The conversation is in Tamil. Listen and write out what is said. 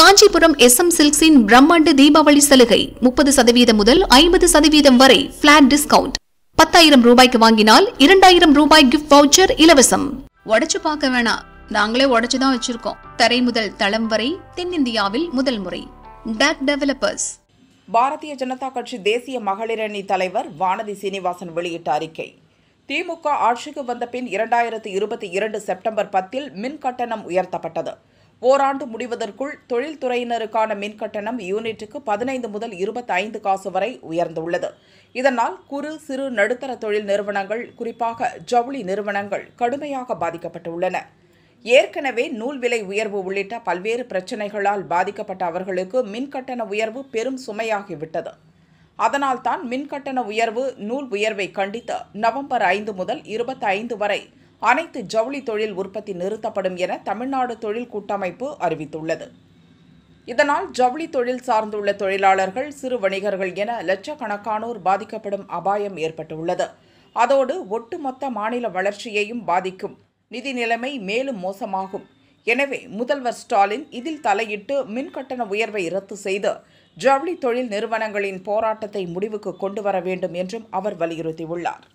காஞ்சிபுரம் எஸ் எம் சில்க்ஸின் பிரம்மாண்ட தீபாவளி சலுகை முப்பது சதவீதம் முதல் ஐம்பது சதவீதம் வரை பிளாட் டிஸ்கவுண்ட் பத்தாயிரம் ரூபாய்க்கு வாங்கினால் இரண்டாயிரம் ரூபாய் கிஃப்ட் வவுச்சர் இலவசம் உடைச்சு பார்க்க வேணாம் நாங்களே உடச்சுதான் வச்சிருக்கோம் தரை முதல் தளம் வரை தென்னிந்தியாவில் முதல் முறை டேக் டெவலப்பர்ஸ் பாரதிய ஜனதா கட்சி தேசிய மகளிரணி தலைவர் வானதி சீனிவாசன் வெளியிட்ட அறிக்கை திமுக ஆட்சிக்கு வந்த பின் இரண்டாயிரத்து இருபத்தி இரண்டு செப்டம்பர் பத்தில் மின் கட்டணம் உயர்த்தப்பட்டது ஓராண்டு முடிவதற்குள் தொழில்துறையினருக்கான மின்கட்டணம் யூனிட்டுக்கு பதினைந்து முதல் இருபத்தைந்து காசு வரை உயர்ந்துள்ளது இதனால் குறு சிறு நடுத்தர தொழில் நிறுவனங்கள் குறிப்பாக ஜவுளி நிறுவனங்கள் கடுமையாக பாதிக்கப்பட்டுள்ளன ஏற்கனவே நூல் விலை உயர்வு உள்ளிட்ட பல்வேறு பிரச்சினைகளால் பாதிக்கப்பட்ட அவர்களுக்கு மின்கட்டண உயர்வு பெரும் சுமையாகிவிட்டது அதனால்தான் மின்கட்டண உயர்வு நூல் உயர்வை கண்டித்து நவம்பர் ஐந்து முதல் இருபத்தைந்து வரை அனைத்து ஜவுளி தொழில் உற்பத்தி நிறுத்தப்படும் என தமிழ்நாடு தொழில் கூட்டமைப்பு அறிவித்துள்ளது இதனால் ஜவுளி தொழில் சார்ந்துள்ள தொழிலாளர்கள் சிறு வணிகர்கள் என லட்சக்கணக்கானோர் பாதிக்கப்படும் அபாயம் ஏற்பட்டுள்ளது அதோடு ஒட்டுமொத்த மாநில வளர்ச்சியையும் பாதிக்கும் நிதி நிலைமை மேலும் மோசமாகும் எனவே முதல்வர் ஸ்டாலின் இதில் தலையிட்டு மின்கட்டண உயர்வை ரத்து செய்து ஜவுளி தொழில் நிறுவனங்களின் போராட்டத்தை முடிவுக்கு கொண்டு வர வேண்டும் என்றும் அவர் வலியுறுத்தியுள்ளார்